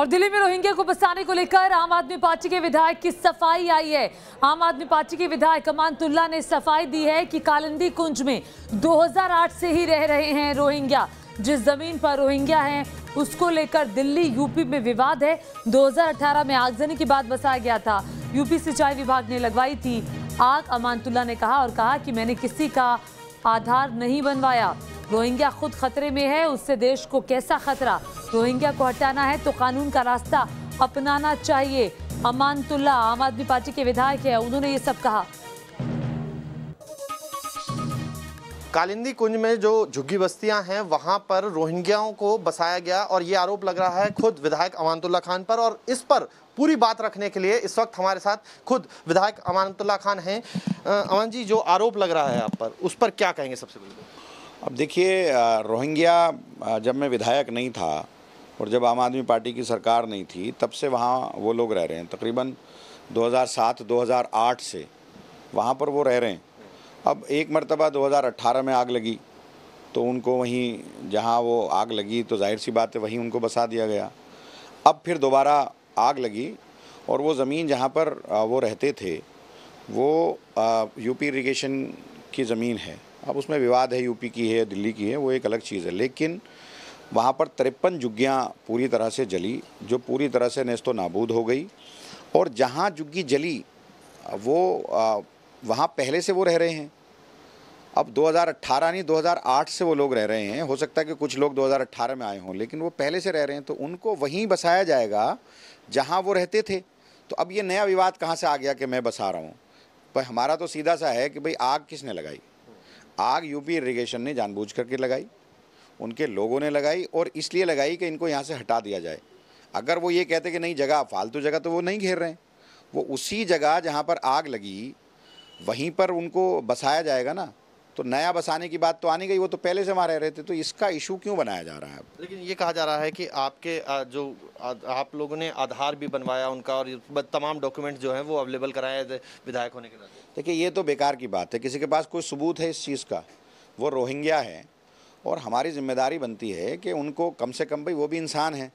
और दिल्ली में रोहिंग्या को बसाने को लेकर आम आदमी पार्टी के विधायक की सफाई आई है आम आदमी पार्टी के विधायक अमानतुल्ला ने सफाई दी है कि कालंदी कुंज में 2008 से ही रह रहे हैं रोहिंग्या जिस जमीन पर रोहिंग्या हैं उसको लेकर दिल्ली यूपी में विवाद है 2018 में आगजनी के बाद बसाया गया था यूपी सिंचाई विभाग ने लगवाई थी आग अमानतुल्ला ने कहा और कहा कि मैंने किसी का आधार नहीं बनवाया रोहिंग्या खुद खतरे में है उससे देश को कैसा खतरा रोहिंग्या को हटाना है तो कानून का रास्ता अपनाना चाहिए अमानतुल्ला आम आदमी पार्टी के विधायक है उन्होंने ये सब कहा कालिंदी कुंज में जो झुग्गी बस्तियां हैं वहां पर रोहिंग्याओं को बसाया गया और ये आरोप लग रहा है खुद विधायक अमानतुल्ला खान पर और इस पर पूरी बात रखने के लिए इस वक्त हमारे साथ खुद विधायक अमानतुल्ला खान हैं अमन जी जो आरोप लग रहा है आप पर उस पर क्या कहेंगे सबसे पहले अब देखिए रोहिंग्या जब मैं विधायक नहीं था और जब आम आदमी पार्टी की सरकार नहीं थी तब से वहाँ वो लोग रह रहे हैं तकरीबन 2007-2008 से वहाँ पर वो रह रहे हैं अब एक मरतबा 2018 में आग लगी तो उनको वहीं जहाँ वो आग लगी तो जाहिर सी बात है वहीं उनको बसा दिया गया अब फिर दोबारा आग लगी और वो ज़मीन जहाँ पर वो रहते थे वो यूपी इरीगेशन की ज़मीन है अब उसमें विवाद है यूपी की है दिल्ली की है वो एक अलग चीज़ है लेकिन वहाँ पर तिरपन जुग्गियाँ पूरी तरह से जली जो पूरी तरह से नस्तो नाबूद हो गई और जहाँ जुग्गी जली वो वहाँ पहले से वो रह रहे हैं अब 2018 नहीं 2008 से वो लोग रह रहे हैं हो सकता है कि कुछ लोग 2018 में आए हों लेकिन वो पहले से रह रहे हैं तो उनको वहीं बसाया जाएगा जहाँ वो रहते थे तो अब ये नया विवाद कहाँ से आ गया कि मैं बसा रहा हूँ पर हमारा तो सीधा सा है कि भाई आग किसने लगाई आग यूपी इरीगेशन ने जानबूझ करके लगाई उनके लोगों ने लगाई और इसलिए लगाई कि इनको यहाँ से हटा दिया जाए अगर वो ये कहते कि नहीं जगह फालतू जगह तो वो नहीं घेर रहे हैं वो उसी जगह जहाँ पर आग लगी वहीं पर उनको बसाया जाएगा ना तो नया बसाने की बात तो आने गई वो तो पहले से वहाँ रह रहे थे तो इसका इशू क्यों बनाया जा रहा है लेकिन ये कहा जा रहा है कि आपके जो आप लोगों ने आधार भी बनवाया उनका और तमाम डॉक्यूमेंट जो हैं वो अवेलेबल कराए विधायक होने के नाते देखिए ये तो बेकार की बात है किसी के पास कोई सबूत है इस चीज़ का वो रोहिंग्या है और हमारी जिम्मेदारी बनती है कि उनको कम से कम भाई वो भी इंसान हैं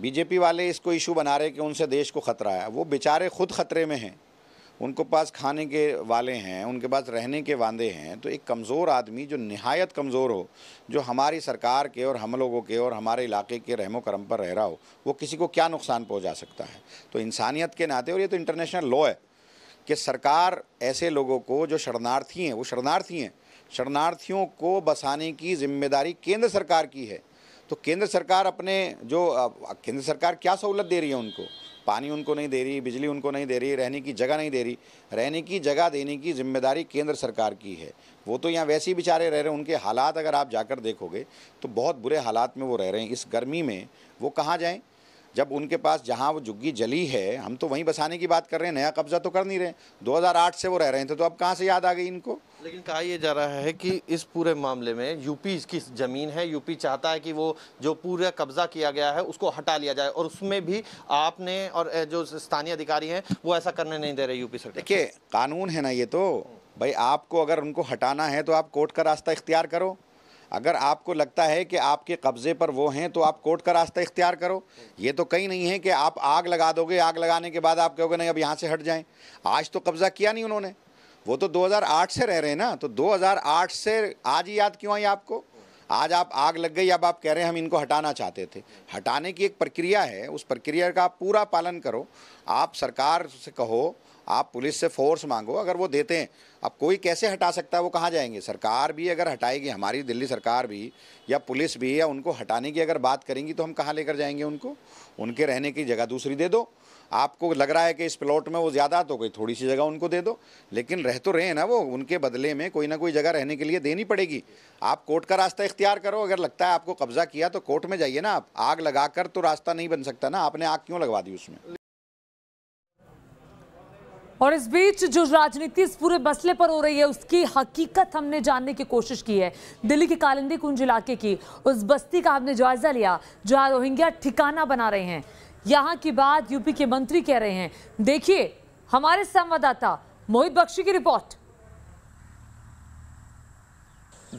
बीजेपी वाले इसको इशू बना रहे कि उनसे देश को ख़तरा है वो बेचारे खुद ख़तरे में हैं उनको पास खाने के वाले हैं उनके पास रहने के वादे हैं तो एक कमज़ोर आदमी जो नहायत कमज़ोर हो जो हमारी सरकार के और हम लोगों के और हमारे इलाके के रहमो करम पर रह रहा हो वो किसी को क्या नुकसान पहुंचा सकता है तो इंसानियत के नाते और ये तो इंटरनेशनल लॉ है कि सरकार ऐसे लोगों को जो शरणार्थी हैं वो शरणार्थी हैं शरणार्थियों को बसाने की जिम्मेदारी केंद्र सरकार की है तो केंद्र सरकार अपने जो केंद्र सरकार क्या सहूलत दे रही है उनको पानी उनको नहीं दे रही बिजली उनको नहीं दे रही रहने की जगह नहीं दे रही रहने की जगह देने की जिम्मेदारी केंद्र सरकार की है वो तो यहाँ वैसे ही बेचारे रह रहे हैं उनके हालात अगर आप जाकर देखोगे तो बहुत बुरे हालात में वो रह रहे हैं इस गर्मी में वो कहाँ जाएँ जब उनके पास जहाँ वो झुग्गी जली है हम तो वहीं बसाने की बात कर रहे हैं नया कब्जा तो कर नहीं रहे 2008 से वो रह रहे थे तो अब कहाँ से याद आ गई इनको लेकिन कहा यह जा रहा है कि इस पूरे मामले में यूपी की ज़मीन है यूपी चाहता है कि वो जो पूरा कब्ज़ा किया गया है उसको हटा लिया जाए और उसमें भी आपने और जो स्थानीय अधिकारी हैं वो ऐसा करने नहीं दे रहे यूपी सरकार देखिए कानून है ना ये तो भाई आपको अगर उनको हटाना है तो आप कोर्ट का रास्ता इख्तियार करो अगर आपको लगता है कि आपके कब्ज़े पर वो हैं तो आप कोर्ट का रास्ता इख्तियार करो ये तो कहीं नहीं है कि आप आग लगा दोगे आग लगाने के बाद आप कहोगे नहीं अब यहाँ से हट जाएं आज तो कब्ज़ा किया नहीं उन्होंने वो तो 2008 से रह रहे हैं ना तो 2008 से आज ही याद क्यों आई आपको आज आप आग लग गई अब आप कह रहे हैं हम इनको हटाना चाहते थे हटाने की एक प्रक्रिया है उस प्रक्रिया का आप पूरा पालन करो आप सरकार से कहो आप पुलिस से फोर्स मांगो अगर वो देते हैं अब कोई कैसे हटा सकता है वो कहाँ जाएंगे सरकार भी अगर हटाएगी हमारी दिल्ली सरकार भी या पुलिस भी या उनको हटाने की अगर बात करेंगी तो हम कहाँ लेकर जाएंगे उनको उनके रहने की जगह दूसरी दे दो आपको लग रहा है कि इस प्लॉट में वो ज़्यादा तो कोई थोड़ी सी जगह उनको दे दो लेकिन रह तो रहे हैं ना वो उनके बदले में कोई ना कोई जगह रहने के लिए देनी पड़ेगी आप कोर्ट का रास्ता इख्तियार करो अगर लगता है आपको कब्जा किया तो कोर्ट में जाइए ना आप आग कर तो रास्ता नहीं बन सकता ना आपने आग क्यों लगवा दी उसमें और इस बीच जो राजनीति इस पूरे मसले पर हो रही है उसकी हकीकत हमने जानने की कोशिश की है दिल्ली के कालिंदी कुंज इलाके की उस बस्ती का हमने जायजा लिया जहाँ रोहिंग्या ठिकाना बना रहे हैं यहाँ की बात यूपी के मंत्री कह रहे हैं देखिए हमारे संवाददाता मोहित बख्शी की रिपोर्ट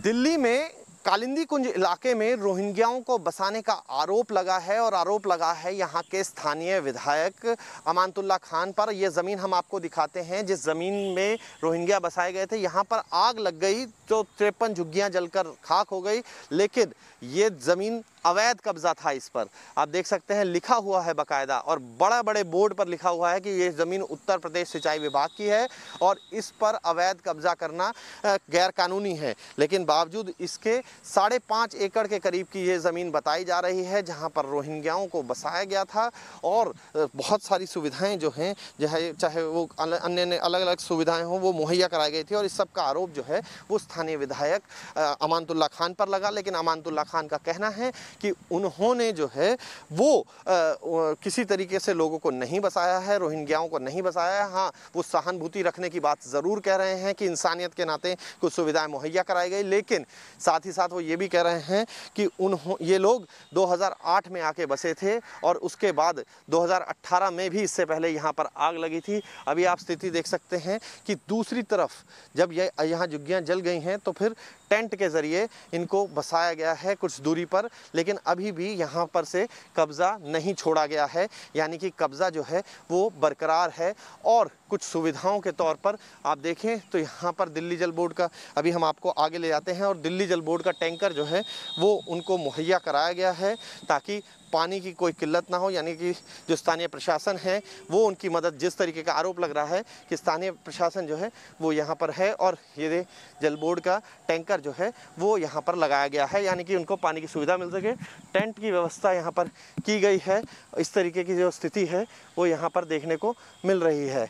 दिल्ली में कालिंदी कुंज इलाके में रोहिंग्याओं को बसाने का आरोप लगा है और आरोप लगा है यहाँ के स्थानीय विधायक अमानतुल्ला खान पर यह ज़मीन हम आपको दिखाते हैं जिस ज़मीन में रोहिंग्या बसाए गए थे यहाँ पर आग लग गई तो तिरपन झुग्गियाँ जलकर खाक हो गई लेकिन ये ज़मीन अवैध कब्जा था इस पर आप देख सकते हैं लिखा हुआ है बकायदा और बड़ा बड़े बोर्ड पर लिखा हुआ है कि ये ज़मीन उत्तर प्रदेश सिंचाई विभाग की है और इस पर अवैध कब्जा करना गैरकानूनी है लेकिन बावजूद इसके साढ़े पाँच एकड़ के करीब की ये ज़मीन बताई जा रही है जहाँ पर रोहिंग्याओं को बसाया गया था और बहुत सारी सुविधाएँ जो हैं जो है चाहे वो अन्य अन्य अलग अलग सुविधाएँ हों वो मुहैया कराई गई थी और इस सब का आरोप जो है वो स्थानीय विधायक अमानतुल्ला खान पर लगा लेकिन अमानतुल्ला खान का कहना है कि उन्होंने जो है वो आ, किसी तरीके से लोगों को नहीं बसाया है रोहिंग्याओं को नहीं बसाया है हाँ वो सहानुभूति रखने की बात ज़रूर कह रहे हैं कि इंसानियत के नाते कुछ सुविधाएं मुहैया कराई गई लेकिन साथ ही साथ वो ये भी कह रहे हैं कि उन्हों ये लोग 2008 में आके बसे थे और उसके बाद 2018 में भी इससे पहले यहाँ पर आग लगी थी अभी आप स्थिति देख सकते हैं कि दूसरी तरफ जब ये यहाँ झुग्गियाँ जल गई हैं तो फिर टेंट के ज़रिए इनको बसाया गया है कुछ दूरी पर लेकिन अभी भी यहाँ पर से कब्ज़ा नहीं छोड़ा गया है यानी कि कब्ज़ा जो है वो बरकरार है और कुछ सुविधाओं के तौर पर आप देखें तो यहाँ पर दिल्ली जल बोर्ड का अभी हम आपको आगे ले जाते हैं और दिल्ली जल बोर्ड का टैंकर जो है वो उनको मुहैया कराया गया है ताकि पानी की कोई किल्लत ना हो यानी कि जो स्थानीय प्रशासन है वो उनकी मदद जिस तरीके का आरोप लग रहा है कि स्थानीय प्रशासन जो है वो यहाँ पर है और ये जल बोर्ड का टैंकर जो है वो यहाँ पर लगाया गया है यानी कि उनको पानी की सुविधा मिल सके टेंट की व्यवस्था यहाँ पर की गई है इस तरीके की जो स्थिति है वो यहाँ पर देखने को मिल रही है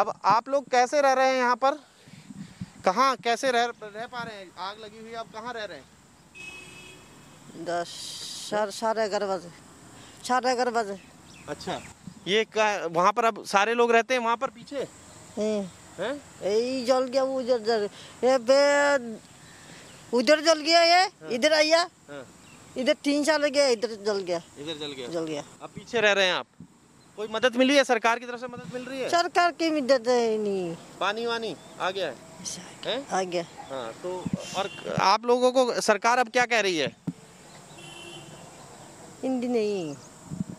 अब आप लोग कैसे रह रहे हैं यहाँ पर कहाँ कैसे रह रह पा रहे हैं आग लगी हुई आप कहाँ रह रहे हैं दस सर सारे गर्वज अच्छा ये वहाँ पर अब सारे लोग रहते हैं वहाँ पर पीछे हम्म। जल गया उधर जल ये उधर जल गया ये हाँ। इधर आइया हाँ। इधर तीन साल गया इधर जल गया इधर जल गया जल गया अब पीछे रह रहे हैं आप कोई मदद मिली है सरकार की तरफ से मदद मिल रही है सरकार की मदद नहीं पानी वानी आ गया है, अच्छा। है? आ गया हाँ तो और आप लोगों को सरकार अब क्या कह रही है हिंदी नहीं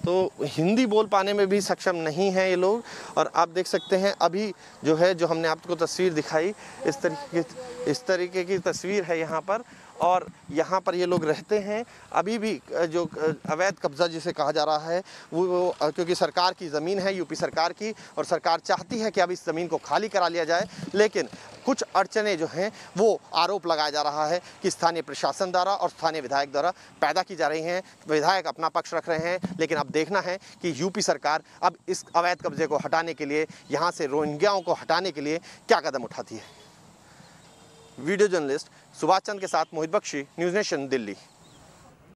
तो हिंदी बोल पाने में भी सक्षम नहीं है ये लोग और आप देख सकते हैं अभी जो है जो हमने आपको तस्वीर दिखाई इस तरीके इस तरीके की तस्वीर है यहाँ पर और यहाँ पर ये लोग रहते हैं अभी भी जो अवैध कब्ज़ा जिसे कहा जा रहा है वो, वो क्योंकि सरकार की ज़मीन है यूपी सरकार की और सरकार चाहती है कि अब इस ज़मीन को खाली करा लिया जाए लेकिन कुछ अड़चने जो हैं वो आरोप लगाया जा रहा है कि स्थानीय प्रशासन द्वारा और स्थानीय विधायक द्वारा पैदा की जा रही हैं विधायक अपना पक्ष रख रहे हैं लेकिन अब देखना है कि यूपी सरकार अब इस अवैध कब्जे को हटाने के लिए यहाँ से रोहिंग्याओं को हटाने के लिए क्या कदम उठाती है वीडियो जर्नलिस्ट सुभाष चंद के साथ मोहित बख्शी न्यूज़ नेशन दिल्ली